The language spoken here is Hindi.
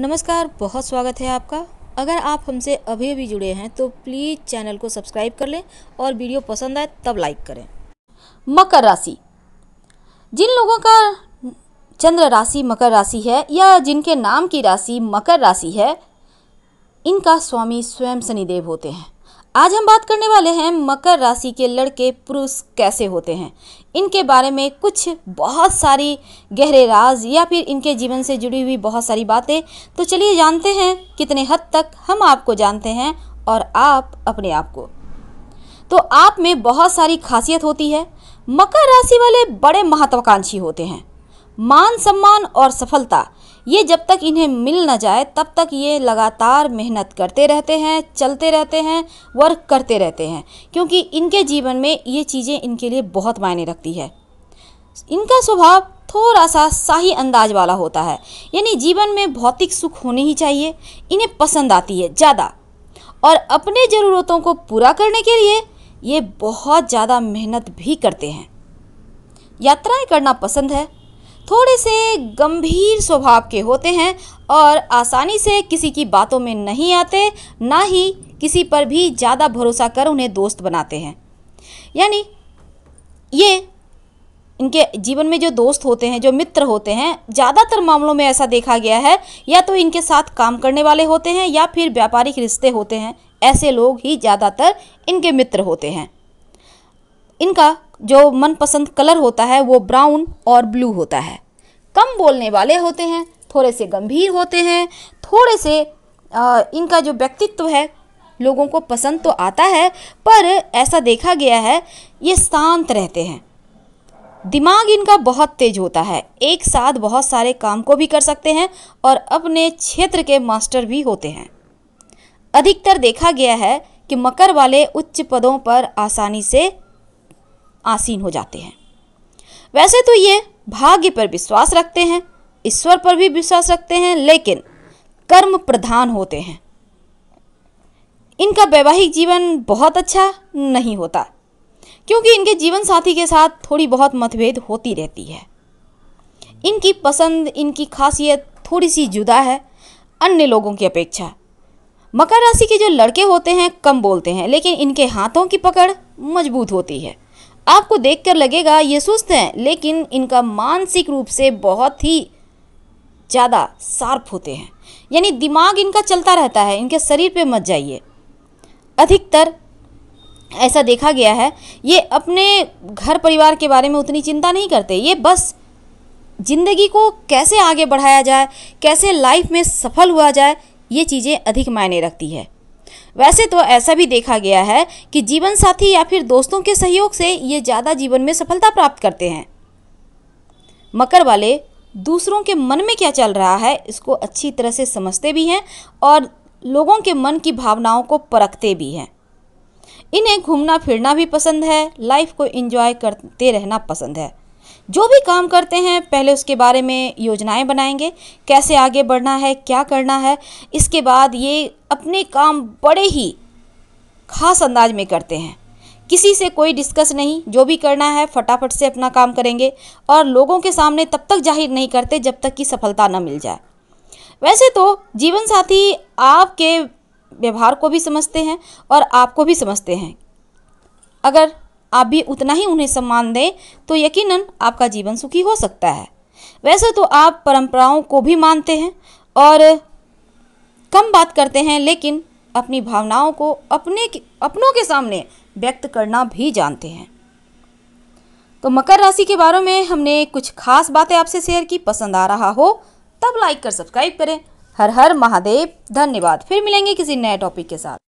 नमस्कार बहुत स्वागत है आपका अगर आप हमसे अभी भी जुड़े हैं तो प्लीज़ चैनल को सब्सक्राइब कर लें और वीडियो पसंद आए तब लाइक करें मकर राशि जिन लोगों का चंद्र राशि मकर राशि है या जिनके नाम की राशि मकर राशि है इनका स्वामी स्वयं शनिदेव होते हैं आज हम बात करने वाले हैं मकर राशि के लड़के पुरुष कैसे होते हैं इनके बारे में कुछ बहुत सारी गहरे राज या फिर इनके जीवन से जुड़ी हुई बहुत सारी बातें तो चलिए जानते हैं कितने हद तक हम आपको जानते हैं और आप अपने आप को तो आप में बहुत सारी खासियत होती है मकर राशि वाले बड़े महत्वाकांक्षी होते हैं मान सम्मान और सफलता ये जब तक इन्हें मिल ना जाए तब तक ये लगातार मेहनत करते रहते हैं चलते रहते हैं वर्क करते रहते हैं क्योंकि इनके जीवन में ये चीज़ें इनके लिए बहुत मायने रखती है इनका स्वभाव थोड़ा सा शाही अंदाज वाला होता है यानी जीवन में भौतिक सुख होने ही चाहिए इन्हें पसंद आती है ज़्यादा और अपने ज़रूरतों को पूरा करने के लिए ये बहुत ज़्यादा मेहनत भी करते हैं यात्राएं करना पसंद है थोड़े से गंभीर स्वभाव के होते हैं और आसानी से किसी की बातों में नहीं आते ना ही किसी पर भी ज़्यादा भरोसा कर उन्हें दोस्त बनाते हैं यानी ये इनके जीवन में जो दोस्त होते हैं जो मित्र होते हैं ज़्यादातर मामलों में ऐसा देखा गया है या तो इनके साथ काम करने वाले होते हैं या फिर व्यापारिक रिश्ते होते हैं ऐसे लोग ही ज़्यादातर इनके मित्र होते हैं इनका जो मनपसंद कलर होता है वो ब्राउन और ब्लू होता है कम बोलने वाले होते हैं थोड़े से गंभीर होते हैं थोड़े से आ, इनका जो व्यक्तित्व है लोगों को पसंद तो आता है पर ऐसा देखा गया है ये शांत रहते हैं दिमाग इनका बहुत तेज होता है एक साथ बहुत सारे काम को भी कर सकते हैं और अपने क्षेत्र के मास्टर भी होते हैं अधिकतर देखा गया है कि मकर वाले उच्च पदों पर आसानी से आसीन हो जाते हैं वैसे तो ये भाग्य पर विश्वास रखते हैं ईश्वर पर भी विश्वास रखते हैं लेकिन कर्म प्रधान होते हैं इनका वैवाहिक जीवन बहुत अच्छा नहीं होता क्योंकि इनके जीवन साथी के साथ थोड़ी बहुत मतभेद होती रहती है इनकी पसंद इनकी खासियत थोड़ी सी जुदा है अन्य लोगों की अपेक्षा मकर राशि के जो लड़के होते हैं कम बोलते हैं लेकिन इनके हाथों की पकड़ मजबूत होती है आपको देखकर लगेगा ये सुस्त हैं लेकिन इनका मानसिक रूप से बहुत ही ज़्यादा शार्प होते हैं यानी दिमाग इनका चलता रहता है इनके शरीर पे मत जाइए अधिकतर ऐसा देखा गया है ये अपने घर परिवार के बारे में उतनी चिंता नहीं करते ये बस जिंदगी को कैसे आगे बढ़ाया जाए कैसे लाइफ में सफल हुआ जाए ये चीज़ें अधिक मायने रखती है वैसे तो ऐसा भी देखा गया है कि जीवन साथी या फिर दोस्तों के सहयोग से ये ज़्यादा जीवन में सफलता प्राप्त करते हैं मकर वाले दूसरों के मन में क्या चल रहा है इसको अच्छी तरह से समझते भी हैं और लोगों के मन की भावनाओं को परखते भी हैं इन्हें घूमना फिरना भी पसंद है लाइफ को एंजॉय करते रहना पसंद है जो भी काम करते हैं पहले उसके बारे में योजनाएं बनाएंगे कैसे आगे बढ़ना है क्या करना है इसके बाद ये अपने काम बड़े ही खास अंदाज में करते हैं किसी से कोई डिस्कस नहीं जो भी करना है फटाफट से अपना काम करेंगे और लोगों के सामने तब तक जाहिर नहीं करते जब तक कि सफलता न मिल जाए वैसे तो जीवन साथी आपके व्यवहार को भी समझते हैं और आपको भी समझते हैं अगर आप भी उतना ही उन्हें सम्मान दें तो यकीनन आपका जीवन सुखी हो सकता है वैसे तो आप परंपराओं को भी मानते हैं और कम बात करते हैं लेकिन अपनी भावनाओं को अपने अपनों के सामने व्यक्त करना भी जानते हैं तो मकर राशि के बारे में हमने कुछ खास बातें आपसे शेयर की पसंद आ रहा हो तब लाइक कर सब्सक्राइब करें हर हर महादेव धन्यवाद फिर मिलेंगे किसी नए टॉपिक के साथ